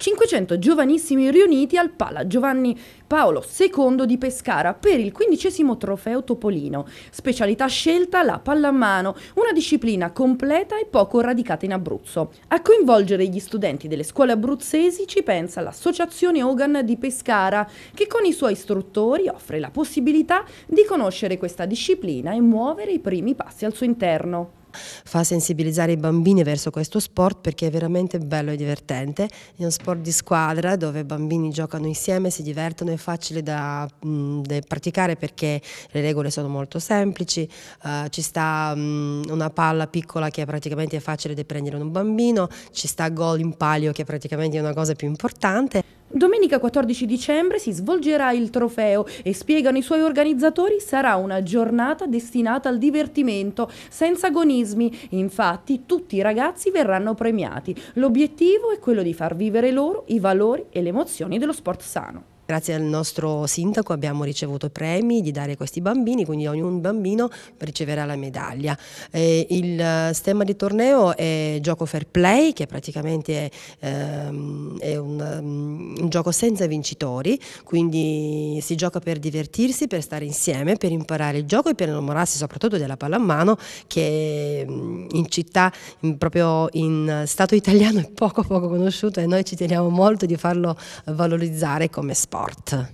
500 giovanissimi riuniti al Pala Giovanni Paolo II di Pescara per il quindicesimo trofeo Topolino. Specialità scelta la pallamano, una disciplina completa e poco radicata in Abruzzo. A coinvolgere gli studenti delle scuole abruzzesi ci pensa l'associazione Hogan di Pescara, che con i suoi istruttori offre la possibilità di conoscere questa disciplina e muovere i primi passi al suo interno fa sensibilizzare i bambini verso questo sport perché è veramente bello e divertente, è uno sport di squadra dove i bambini giocano insieme, si divertono, è facile da, da praticare perché le regole sono molto semplici, uh, ci sta um, una palla piccola che è praticamente facile da prendere in un bambino, ci sta gol in palio che è praticamente è una cosa più importante. Domenica 14 dicembre si svolgerà il trofeo e spiegano i suoi organizzatori sarà una giornata destinata al divertimento, senza agonismi. Infatti tutti i ragazzi verranno premiati. L'obiettivo è quello di far vivere loro i valori e le emozioni dello sport sano. Grazie al nostro sindaco abbiamo ricevuto premi di dare a questi bambini, quindi ogni bambino riceverà la medaglia. Eh, il stemma di torneo è gioco fair play, che praticamente è, ehm, è un, mm, un gioco senza vincitori, quindi si gioca per divertirsi, per stare insieme, per imparare il gioco e per innamorarsi soprattutto della pallamano che mm, in città, in, proprio in stato italiano è poco poco conosciuto e noi ci teniamo molto di farlo valorizzare come sport.